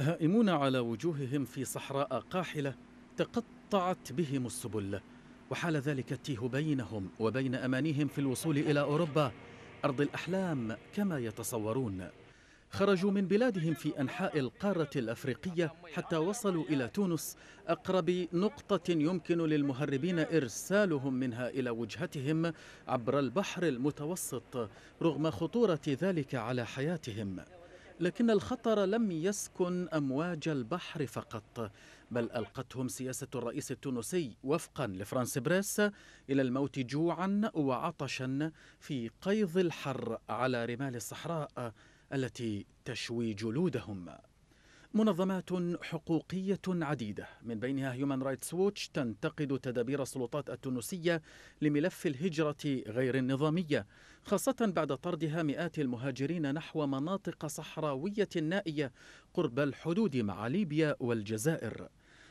هائمون على وجوههم في صحراء قاحلة تقطعت بهم السبل وحال ذلك التيه بينهم وبين أمانيهم في الوصول إلى أوروبا أرض الأحلام كما يتصورون خرجوا من بلادهم في أنحاء القارة الأفريقية حتى وصلوا إلى تونس أقرب نقطة يمكن للمهربين إرسالهم منها إلى وجهتهم عبر البحر المتوسط رغم خطورة ذلك على حياتهم لكن الخطر لم يسكن امواج البحر فقط بل القتهم سياسه الرئيس التونسي وفقا لفرانس بريس الى الموت جوعا وعطشا في قيظ الحر على رمال الصحراء التي تشوي جلودهم منظمات حقوقية عديدة من بينها هيومان رايتس ووتش تنتقد تدابير السلطات التونسية لملف الهجرة غير النظامية خاصة بعد طردها مئات المهاجرين نحو مناطق صحراوية نائية قرب الحدود مع ليبيا والجزائر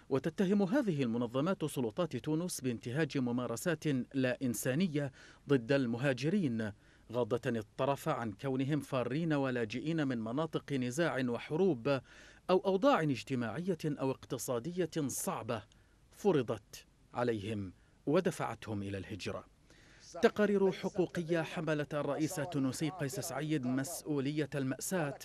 وتتهم هذه المنظمات سلطات تونس بانتهاج ممارسات لا إنسانية ضد المهاجرين غاضة الطرف عن كونهم فارين ولاجئين من مناطق نزاع وحروب أو أوضاع اجتماعية أو اقتصادية صعبة فرضت عليهم ودفعتهم إلى الهجرة تقارير حقوقية حملت الرئيس التونسي قيس سعيد مسؤولية المأساة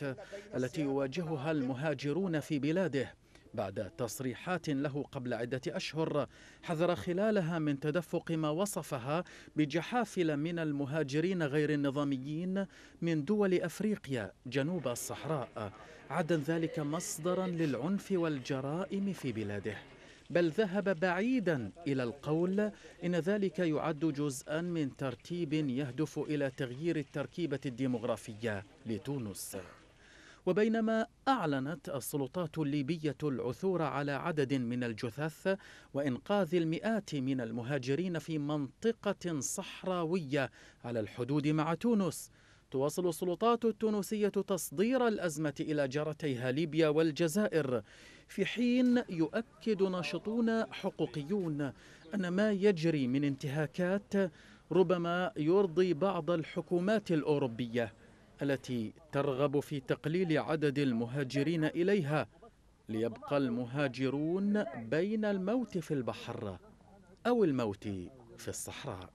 التي يواجهها المهاجرون في بلاده بعد تصريحات له قبل عدة أشهر حذر خلالها من تدفق ما وصفها بجحافل من المهاجرين غير النظاميين من دول أفريقيا جنوب الصحراء عدا ذلك مصدرا للعنف والجرائم في بلاده بل ذهب بعيدا الى القول ان ذلك يعد جزءا من ترتيب يهدف الى تغيير التركيبه الديمغرافيه لتونس وبينما أعلنت السلطات الليبية العثور على عدد من الجثث وإنقاذ المئات من المهاجرين في منطقة صحراوية على الحدود مع تونس تواصل السلطات التونسية تصدير الأزمة إلى جارتيها ليبيا والجزائر في حين يؤكد ناشطون حقوقيون أن ما يجري من انتهاكات ربما يرضي بعض الحكومات الأوروبية التي ترغب في تقليل عدد المهاجرين إليها ليبقى المهاجرون بين الموت في البحر أو الموت في الصحراء